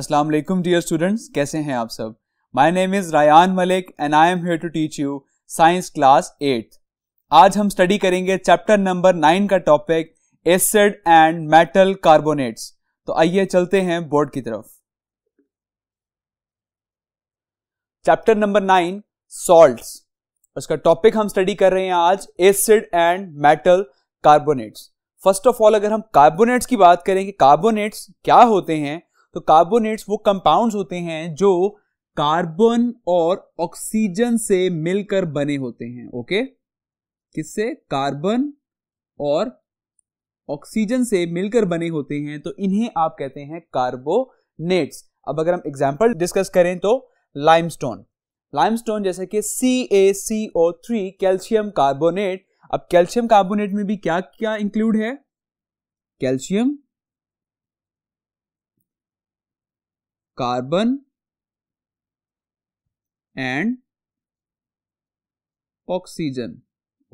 अस्सलाम वालेकुम dear students कैसे हैं आप सब my name is Rayan Malik and I am here to teach you science class eighth आज हम स्टडी करेंगे चैप्टर नंबर नाइन का topic acid and metal carbonates तो आइए चलते हैं बोर्ड की तरफ चैप्टर नंबर नाइन सॉल्ट्स उसका टॉपिक हम स्टडी कर रहे हैं आज acid and metal carbonates first of all अगर हम कार्बोनेट्स की बात करें कि कार्बोनेट्स क्या होते हैं तो कार्बोनेट्स वो कंपाउंड्स होते हैं जो कार्बन और ऑक्सीजन से मिलकर बने होते हैं ओके किससे कार्बन और ऑक्सीजन से मिलकर बने होते हैं तो इन्हें आप कहते हैं कार्बोनेट्स अब अगर हम एग्जाम्पल डिस्कस करें तो लाइमस्टोन लाइमस्टोन जैसे कि C A C O three calcium carbonate अब कैल्शियम कार्बोनेट में भी क्या क्या इंक्लूड है calcium carbon and oxygen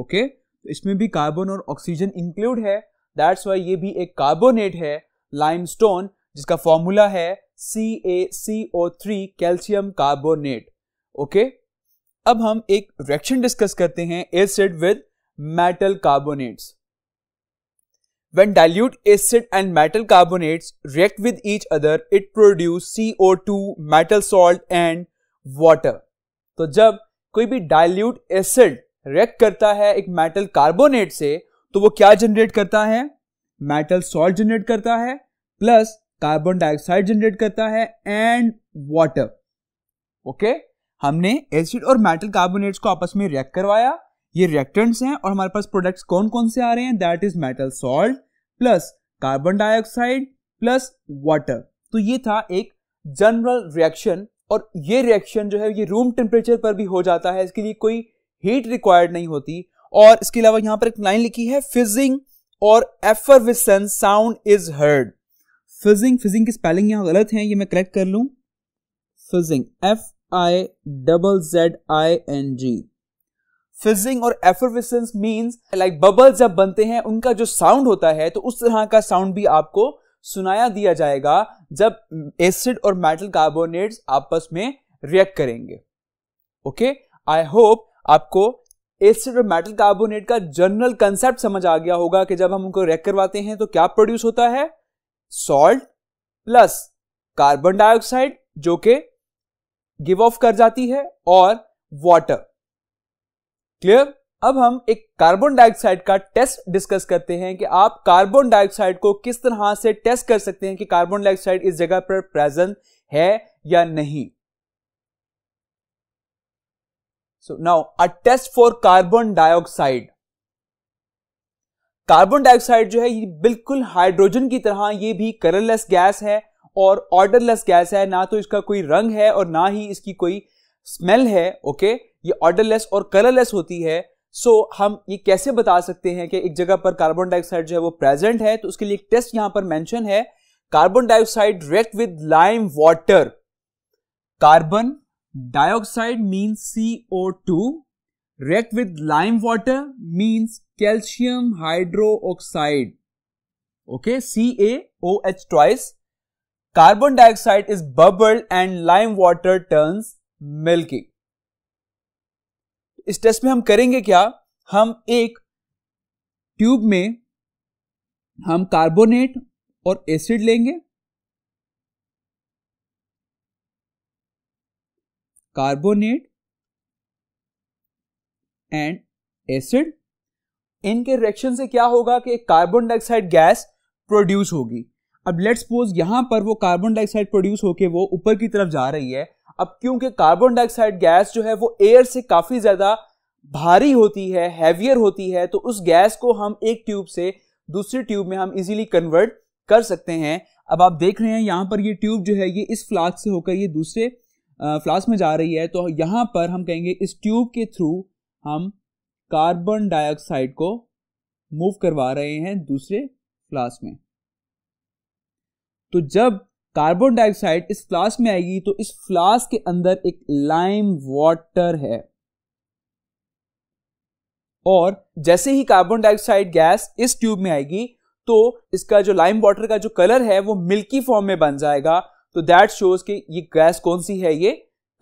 okay तो इसमें भी कार्बन और ऑक्सीजन इंक्लूड है दैट्स वाई ये भी एक कार्बोनेट है लाइमस्टोन जिसका फॉर्मूला है C A C O three calcium carbonate okay अब हम एक रिएक्शन डिस्कस करते हैं acid with metal carbonates When dilute acid and metal carbonates react with each other, it produce CO2, metal salt and water. तो जब कोई भी dilute acid react करता है एक मेटल कार्बोनेट से तो वो क्या जनरेट करता है मेटल सॉल्ट जनरेट करता है प्लस कार्बन डाइऑक्साइड जनरेट करता है एंड वाटर ओके हमने एसिड और मेटल कार्बोनेट्स को आपस में रिएक्ट करवाया ये रिएक्टेंट्स हैं और हमारे पास प्रोडक्ट्स कौन कौन से आ रहे हैं that is metal salt plus carbon dioxide plus water तो ये था एक जनरल रिएक्शन और ये रिएक्शन जो है ये रूम टेम्परेचर पर भी हो जाता है इसके लिए कोई हीट रिक्वायर्ड नहीं होती और इसके अलावा यहां पर एक लाइन लिखी है फिजिंग और effervescence sound is heard fizzing fizzing की स्पेलिंग यहां गलत है ये मैं करेक्ट कर लू fizzing F I double Z I N G fizzing और एफरविसेंस मीन्स लाइक बबल्स जब बनते हैं उनका जो साउंड होता है तो उस तरह का साउंड भी आपको सुनाया दिया जाएगा जब एसिड और मेटल कार्बोनेट्स आपस में रिएक्ट करेंगे ओके आई होप आपको एसिड और मेटल कार्बोनेट का जनरल कंसेप्ट समझ आ गया होगा कि जब हम उनको रिएक्ट करवाते हैं तो क्या प्रोड्यूस होता है सॉल्ट प्लस कार्बन डाइऑक्साइड जो कि गिव ऑफ कर जाती है और वाटर क्लियर अब हम एक कार्बन डाइऑक्साइड का टेस्ट डिस्कस करते हैं कि आप कार्बन डाइऑक्साइड को किस तरह से टेस्ट कर सकते हैं कि कार्बन डाइऑक्साइड इस जगह पर प्रेजेंट है या नहीं so now a test for carbon dioxide carbon dioxide जो है ये बिल्कुल हाइड्रोजन की तरह ये भी कलरलेस गैस है और ऑर्डरलेस गैस है ना तो इसका कोई रंग है और ना ही इसकी कोई स्मेल है ओके ये ऑर्डरलेस और कलरलेस होती है सो so, हम ये कैसे बता सकते हैं कि एक जगह पर कार्बन डाइऑक्साइड जो है वो प्रेजेंट है तो उसके लिए एक टेस्ट यहां पर मेंशन है carbon dioxide react with lime water carbon dioxide means C O two react with lime water means calcium hydroxide okay C A O H twice carbon dioxide is bubble and lime water turns milky इस test में हम करेंगे क्या हम एक tube में हम carbonate और एसिड लेंगे कार्बोनेट एंड एसिड इनके रिएक्शन से क्या होगा कि कार्बन डाइऑक्साइड गैस प्रोड्यूस होगी अब लेट्स सपोज यहां पर वो कार्बन डाइऑक्साइड प्रोड्यूस होके वो ऊपर की तरफ जा रही है अब क्योंकि कार्बन डाइऑक्साइड गैस जो है वो एयर से काफ़ी ज़्यादा भारी होती है हैवियर होती है तो उस गैस को हम एक ट्यूब से दूसरी ट्यूब में हम इजीली कन्वर्ट कर सकते हैं अब आप देख रहे हैं यहाँ पर ये ट्यूब जो है ये इस फ्लास्क से होकर ये दूसरे फ्लास्क में जा रही है तो यहाँ पर हम कहेंगे इस ट्यूब के थ्रू हम कार्बन डाइऑक्साइड को मूव करवा रहे हैं दूसरे फ्लास्क में तो जब कार्बन डाइऑक्साइड इस फ्लास्क में आएगी तो इस फ्लास्क के अंदर एक लाइम वाटर है और जैसे ही कार्बन डाइऑक्साइड गैस इस ट्यूब में आएगी तो इसका जो लाइम वाटर का जो कलर है वो मिल्की फॉर्म में बन जाएगा तो दैट शोज कि ये गैस कौन सी है ये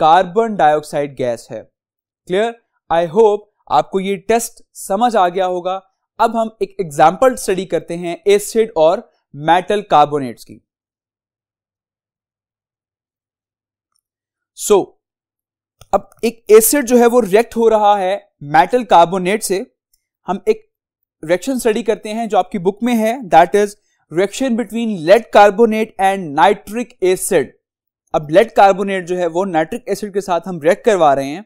कार्बन डाइऑक्साइड गैस है क्लियर आई होप आपको ये टेस्ट समझ आ गया होगा अब हम एक एग्जाम्पल स्टडी करते हैं एसिड और मेटल कार्बोनेट्स की सो so, अब एक एसिड जो है वो रिएक्ट हो रहा है मेटल कार्बोनेट से हम एक रिएक्शन स्टडी करते हैं जो आपकी बुक में है that is reaction between lead carbonate and nitric acid अब लेड कार्बोनेट जो है वो नाइट्रिक एसिड के साथ हम रिएक्ट करवा रहे हैं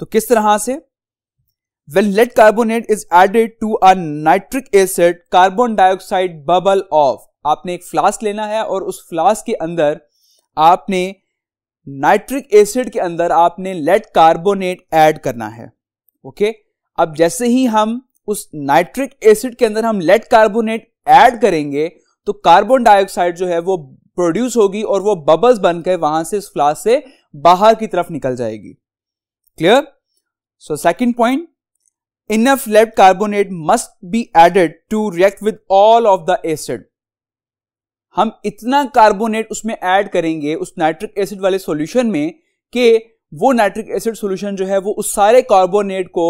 तो किस तरह से well lead carbonate is added to a nitric acid carbon dioxide bubble off आपने एक फ्लास्क लेना है और उस फ्लास्क के अंदर आपने नाइट्रिक एसिड के अंदर आपने लेड कार्बोनेट ऐड करना है ओके अब जैसे ही हम उस नाइट्रिक एसिड के अंदर हम लेड कार्बोनेट ऐड करेंगे तो कार्बन डाइऑक्साइड जो है वो प्रोड्यूस होगी और वो बबल्स बनकर वहां से इस फ्लास से बाहर की तरफ निकल जाएगी clear so second point enough lead carbonate must be added to react with all of the acid हम इतना कार्बोनेट उसमें ऐड करेंगे उस नाइट्रिक एसिड वाले सॉल्यूशन में कि वो नाइट्रिक एसिड सॉल्यूशन जो है वो उस सारे कार्बोनेट को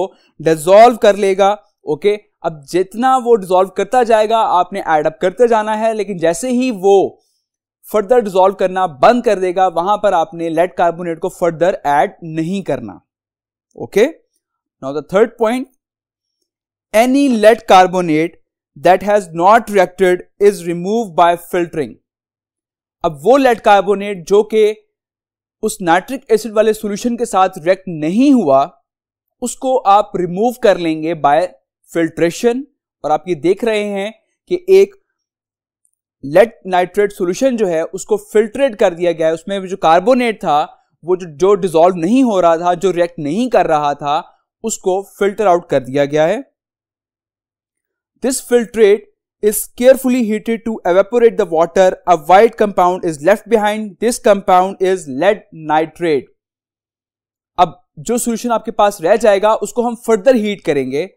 डिजोल्व कर लेगा ओके अब जितना वो डिजोल्व करता जाएगा आपने एड अप करते जाना है लेकिन जैसे ही वो फर्दर डिजोल्व करना बंद कर देगा वहां पर आपने लेड कार्बोनेट को फर्दर एड नहीं करना okay now the third point any lead carbonate that has not reacted is remove by filtering अब वो लेड कार्बोनेट जो कि उस नाइट्रिक एसिड वाले सॉल्यूशन के साथ रिएक्ट नहीं हुआ उसको आप रिमूव कर लेंगे बाय फिल्ट्रेशन और आप ये देख रहे हैं कि एक लेड नाइट्रेट सॉल्यूशन जो है उसको फिल्ट्रेट कर दिया गया है उसमें जो कार्बोनेट था वो जो जो डिजोल्व नहीं हो रहा था जो रिएक्ट नहीं कर रहा था उसको फिल्टर आउट कर दिया गया है This filtrate is carefully heated to evaporate the water. A white compound is left behind. This compound is lead nitrate. अब जो सोल्यूशन आपके पास रह जाएगा उसको हम फर्दर हीट करेंगे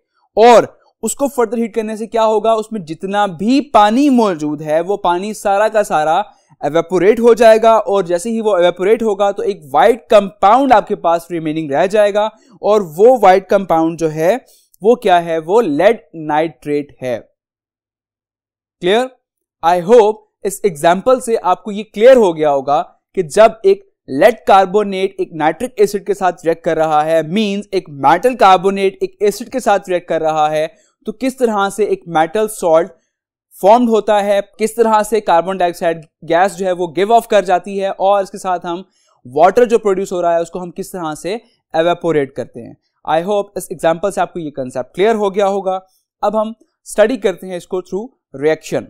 और उसको फर्दर हीट करने से क्या होगा उसमें जितना भी पानी मौजूद है वो पानी सारा का सारा एवेपोरेट हो जाएगा और जैसे ही वो एवेपोरेट होगा तो एक वाइट कंपाउंड आपके पास रिमेनिंग रह जाएगा और वो वाइट कंपाउंड जो है वो क्या है वो लेड नाइट्रेट है क्लियर आई होप इस एग्जाम्पल से आपको ये क्लियर हो गया होगा कि जब एक लेड कार्बोनेट एक नाइट्रिक एसिड के साथ रिएक्ट कर रहा है मींस एक मेटल कार्बोनेट एक एसिड के साथ रिएक्ट कर रहा है तो किस तरह से एक मेटल सॉल्ट फॉर्म्ड होता है किस तरह से कार्बन डाइऑक्साइड गैस जो है वो गिव ऑफ कर जाती है और इसके साथ हम वाटर जो प्रोड्यूस हो रहा है उसको हम किस तरह से एवेपोरेट करते हैं आई होप इस एग्जाम्पल से आपको ये कंसेप्ट क्लियर हो गया होगा अब हम स्टडी करते हैं इसको थ्रू रिएक्शन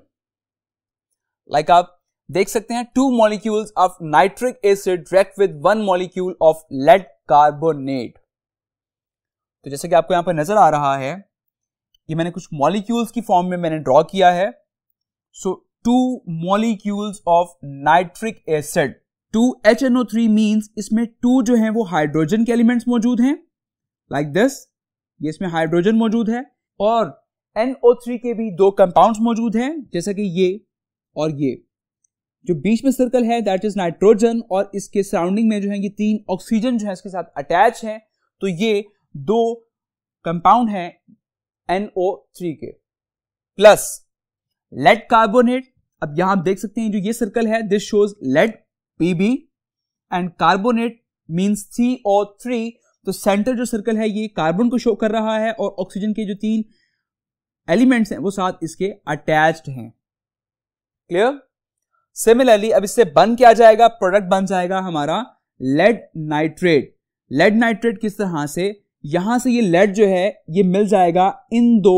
लाइक आप देख सकते हैं two molecules of nitric acid react with one molecule of lead carbonate तो जैसे कि आपको यहां पर नजर आ रहा है ये मैंने कुछ मॉलिक्यूल्स की फॉर्म में मैंने ड्रॉ किया है so two molecules of nitric acid two H N O three means इसमें टू जो है वो हाइड्रोजन के एलिमेंट्स मौजूद हैं लाइक दिस ये इसमें हाइड्रोजन मौजूद है और NO3 के भी दो कंपाउंड्स मौजूद हैं जैसा कि ये और ये जो बीच में सर्कल है दैट इज नाइट्रोजन और इसके सराउंडिंग में जो है ये तीन ऑक्सीजन जो है इसके साथ अटैच है तो ये दो कंपाउंड है NO3 के प्लस लेड कार्बोनेट अब यहां आप देख सकते हैं जो ये सर्कल है this shows lead PB and carbonate means O three तो सेंटर जो सर्कल है ये कार्बन को शो कर रहा है और ऑक्सीजन के जो तीन एलिमेंट्स हैं वो साथ इसके अटैच्ड हैं क्लियर सिमिलरली अब इससे बन क्या जाएगा प्रोडक्ट बन जाएगा हमारा लेड नाइट्रेट लेड नाइट्रेट किस तरह से यहां से ये लेड जो है ये मिल जाएगा इन दो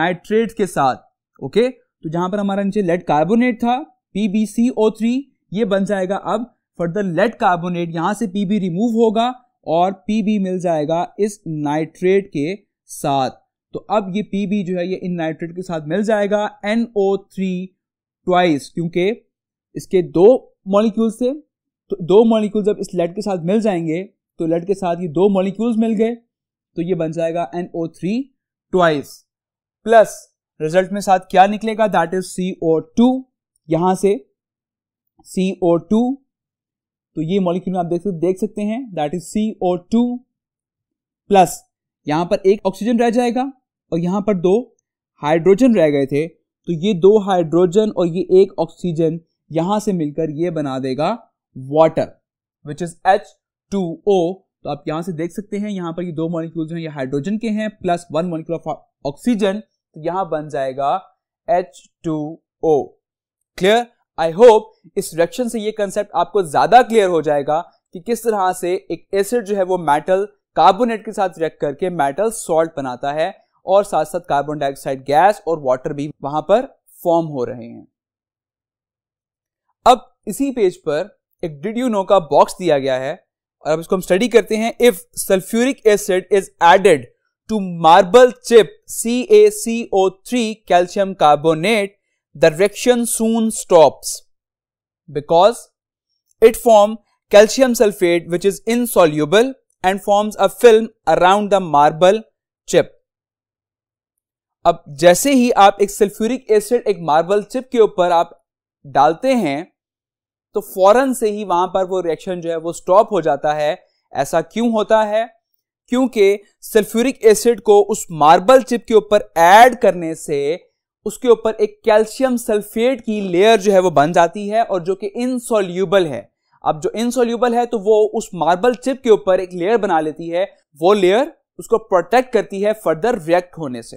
नाइट्रेट के साथ ओके तो जहां पर हमारा नीचे लेड कार्बोनेट था पीबीसीओ थ्री ये बन जाएगा अब फर्दर लेड कार्बोनेट यहां से पीबी रिमूव होगा और पी बी मिल जाएगा इस नाइट्रेट के साथ तो अब ये पी बी जो है ये इन नाइट्रेट के साथ मिल जाएगा एन ओ थ्री ट्वाइस क्योंकि इसके दो मॉलिक्यूल्स थे तो दो मॉलिक्यूल जब इस लेड के साथ मिल जाएंगे तो लेड के साथ ये दो मॉलिक्यूल्स मिल गए तो ये बन जाएगा N O three twice plus result में साथ क्या निकलेगा that is C O two यहां से सी ओ टू तो ये मॉलिक्यूल में आप देख सकते देख सकते हैं that is C O two plus यहां पर एक ऑक्सीजन रह जाएगा और यहां पर दो हाइड्रोजन रह गए थे तो ये दो हाइड्रोजन और ये एक ऑक्सीजन यहां से मिलकर ये बना देगा water which is H two O तो आप यहां से देख सकते हैं यहां पर ये दो मॉलिक्यूल हैं ये हाइड्रोजन के हैं plus one molecule of oxygen तो यहां बन जाएगा H two O clear I hope इस डायरेक्शन से ये कंसेप्ट आपको ज़्यादा क्लियर हो जाएगा कि किस तरह से एक एसिड जो है वो मेटल कार्बोनेट के साथ रिएक्ट करके मेटल सॉल्ट बनाता है और साथ साथ कार्बन डाइऑक्साइड गैस और वाटर भी वहां पर फॉर्म हो रहे हैं अब इसी पेज पर एक डिड यू नो का बॉक्स दिया गया है और अब इसको हम स्टडी करते हैं if sulphuric acid is added to marble chip C A C O three calcium carbonate the reaction soon stops because it forms calcium sulfate which is insoluble and forms a film around the marble chip. अब जैसे ही आप एक sulphuric acid एक marble chip के ऊपर आप डालते हैं तो फौरन से ही वहां पर वो रिएक्शन जो है वो स्टॉप हो जाता है ऐसा क्यों होता है क्योंकि सल्फ्यूरिक एसिड को उस मार्बल चिप के ऊपर ऐड करने से उसके ऊपर एक कैल्शियम सल्फेट की लेयर जो है वो बन जाती है और जो कि इनसोल्यूबल है अब जो इनसोल्यूबल है तो वो उस मार्बल चिप के ऊपर एक लेयर बना लेती है वो लेयर उसको प्रोटेक्ट करती है फर्दर रिएक्ट होने से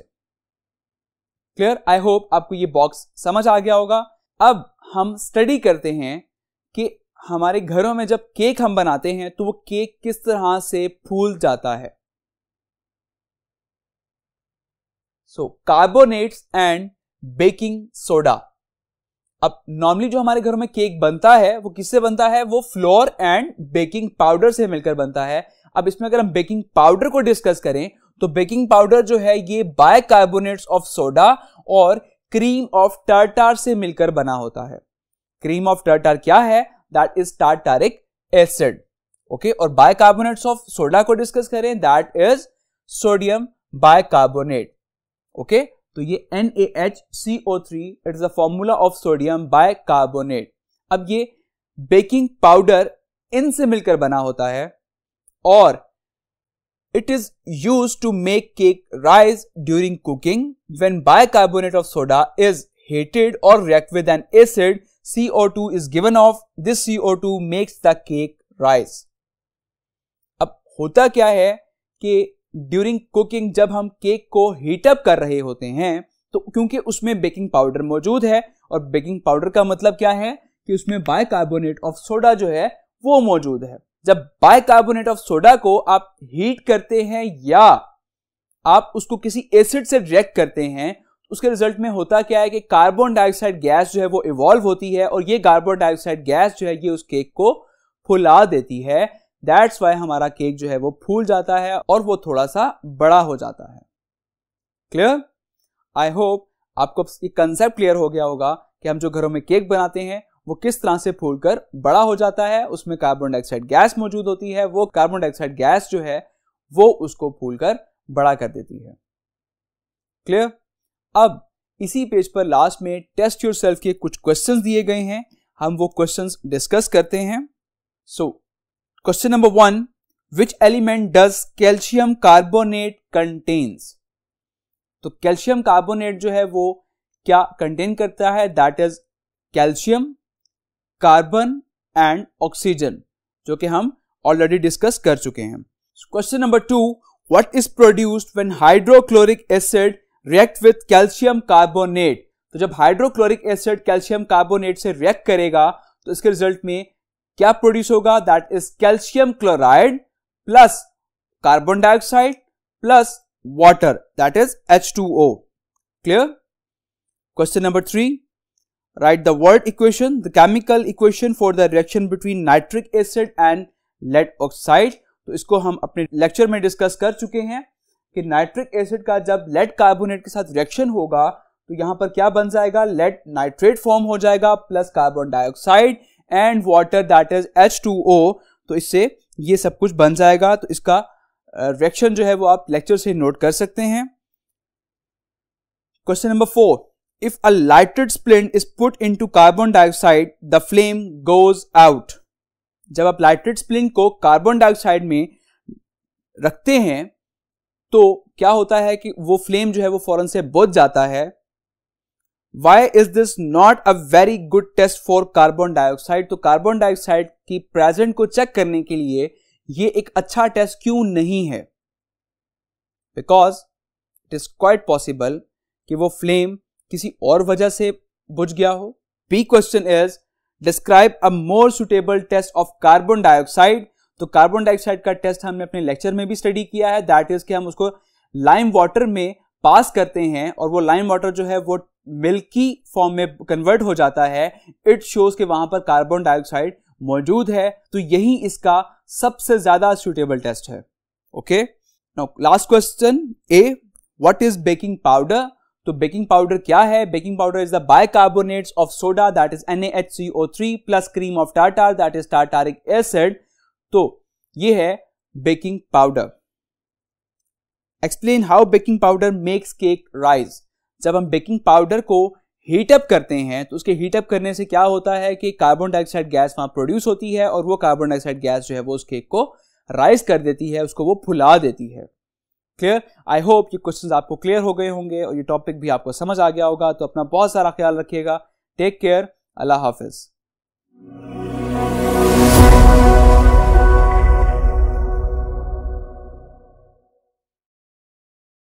क्लियर आई होप आपको ये बॉक्स समझ आ गया होगा अब हम स्टडी करते हैं कि हमारे घरों में जब केक हम बनाते हैं तो वो केक किस तरह से फूल जाता है so carbonates and baking soda अब नॉर्मली जो हमारे घरों में केक बनता है वो किससे बनता है वो फ्लोर एंड बेकिंग पाउडर से मिलकर बनता है अब इसमें अगर हम बेकिंग पाउडर को डिस्कस करें तो बेकिंग पाउडर जो है ये बायकार्बोनेट्स ऑफ सोडा और क्रीम ऑफ टार्टार से मिलकर बना होता है क्रीम ऑफ टार्टार क्या है that is tartaric acid okay और बायकार्बोनेट्स ऑफ सोडा को डिस्कस करें that is sodium bicarbonate okay तो ये N A H C O three it is a formula of sodium bicarbonate अब ये baking powder इनसे मिलकर बना होता है और it is use to make cake rise during cooking when bicarbonate of soda is heated और react with an acid C O two is given off this C O two makes the cake rise अब होता क्या है कि during cooking जब हम cake को heat up कर रहे होते हैं तो क्योंकि उसमें बेकिंग पाउडर मौजूद है और बेकिंग पाउडर का मतलब क्या है कि उसमें कार्बोनेट ऑफ सोडा जो है वो मौजूद है जब कार्बोनेट ऑफ सोडा को आप हीट करते हैं या आप उसको किसी एसिड से रिएक्ट करते हैं तो उसके रिजल्ट में होता क्या है कि कार्बन डाइऑक्साइड गैस जो है वो इवॉल्व होती है और ये कार्बन डाइऑक्साइड गैस जो है ये उस केक को फुला देती है दैट्स वाई हमारा केक जो है वो फूल जाता है और वो थोड़ा सा बड़ा हो जाता है क्लियर आई होप आपको ये कंसेप्ट क्लियर हो गया होगा कि हम जो घरों में केक बनाते हैं वो किस तरह से फूलकर बड़ा हो जाता है उसमें कार्बन डाइऑक्साइड गैस मौजूद होती है वो कार्बन डाइऑक्साइड गैस जो है वो उसको फूलकर बड़ा कर देती है क्लियर अब इसी पेज पर लास्ट में टेस्ट योर सेल्फ के कुछ क्वेश्चन दिए गए हैं हम वो क्वेश्चन डिस्कस करते हैं so so, question number one which element does calcium carbonate contains तो कैल्शियम कार्बोनेट जो है वो क्या कंटेन करता है that is calcium carbon and oxygen जो कि हम ऑलरेडी डिस्कस कर चुके हैं question number two what is produced when hydrochloric acid react with calcium carbonate तो जब हाइड्रोक्लोरिक एसिड कैल्शियम कार्बोनेट से रिएक्ट करेगा तो इसके रिजल्ट में क्या प्रोड्यूस होगा that is calcium chloride plus carbon dioxide plus water that is H two O clear question number three write the world equation the chemical equation for the reaction between nitric acid and lead oxide तो इसको हम अपने lecture में discuss कर चुके हैं कि nitric acid का जब लेड कार्बोनेट के साथ रिएक्शन होगा तो यहां पर क्या बन जाएगा लेड नाइट्रेट फॉर्म हो जाएगा plus carbon dioxide and water that is H two O तो इससे ये सब कुछ बन जाएगा तो इसका रिएक्शन जो है वो आप लेक्चर से नोट कर सकते हैं question number four if a lighted splint is put into carbon dioxide the flame goes out जब आप लाइटेड स्प्लिंट को कार्बन डाइऑक्साइड में रखते हैं तो क्या होता है कि वो फ्लेम जो है वो फौरन से बुझ जाता है why is this not a very good test for carbon dioxide तो कार्बन डाइऑक्साइड की प्रेजेंट को चेक करने के लिए ये एक अच्छा टेस्ट क्यों नहीं है because it is quite possible कि वो फ्लेम किसी और वजह से बुझ गया हो B question is describe a more suitable test of carbon dioxide तो कार्बन डाइऑक्साइड का टेस्ट हमने अपने लेक्चर में भी स्टडी किया है दैट इज कि हम उसको लाइम वाटर में पास करते हैं और वो लाइम वाटर जो है वो मिल्की फॉर्म में कन्वर्ट हो जाता है इट शोज के वहां पर कार्बन डाइऑक्साइड मौजूद है तो यही इसका सबसे ज्यादा सुटेबल टेस्ट है okay now last question A what is baking powder तो बेकिंग पाउडर क्या है baking powder is the carbonate of soda that is NaHCO3 plus cream of tartar that is tartaric acid तो ये है baking powder explain how baking powder makes cake rise जब हम baking powder को heat up करते हैं तो उसके हीटअप करने से क्या होता है कि कार्बन डाइऑक्साइड गैस वहाँ प्रोड्यूस होती है और वो कार्बन डाइऑक्साइड गैस जो है वो उस केक को राइज कर देती है उसको वो फुला देती है क्लियर आई होप ये क्वेश्चन आपको क्लियर हो गए होंगे और ये टॉपिक भी आपको समझ आ गया होगा तो अपना बहुत सारा ख्याल रखिएगा टेक केयर अल्लाह हाफिज़